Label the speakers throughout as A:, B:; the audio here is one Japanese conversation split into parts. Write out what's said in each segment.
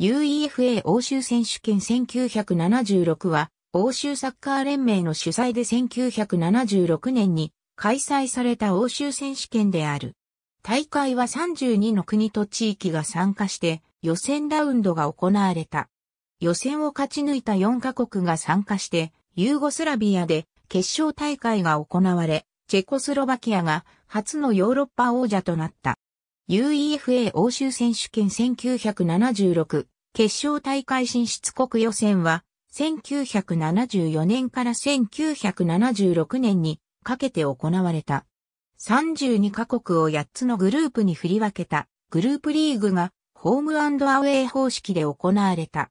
A: UEFA 欧州選手権1976は、欧州サッカ
B: ー連盟の主催で1976年に開催された欧州選手権である。大会は32の国と地域が参加して予選ラウンドが行われた。予選を勝ち抜いた4カ国が参加してユーゴスラビアで決勝大会が行われ、チェコスロバキアが初のヨーロッパ王者となった。UEFA 欧州選手権1976決勝大会進出国予選は1974年から1976年にかけて行われた。32カ国を8つのグループに振り分けたグループリーグがホームアウェイ方式で行われた。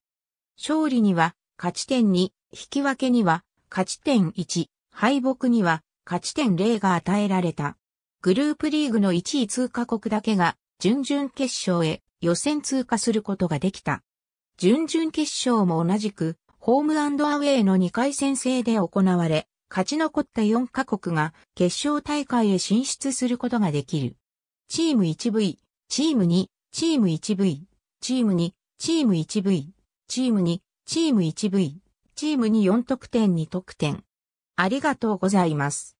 B: 勝利には勝ち点2、引き分けには勝ち点1、敗北には勝ち点0が与えられた。グループリーグの1位通過国だけが、準々決勝へ予選通過することができた。準々決勝も同じく、ホームアウェイの2回戦制で行われ、勝ち残った4カ国が決勝大会へ進出することができる。チーム 1V、チーム2、チーム 1V、チーム2、チーム 1V、チーム2、チーム 1V、チームに4得点2得
A: 点。ありがとうございます。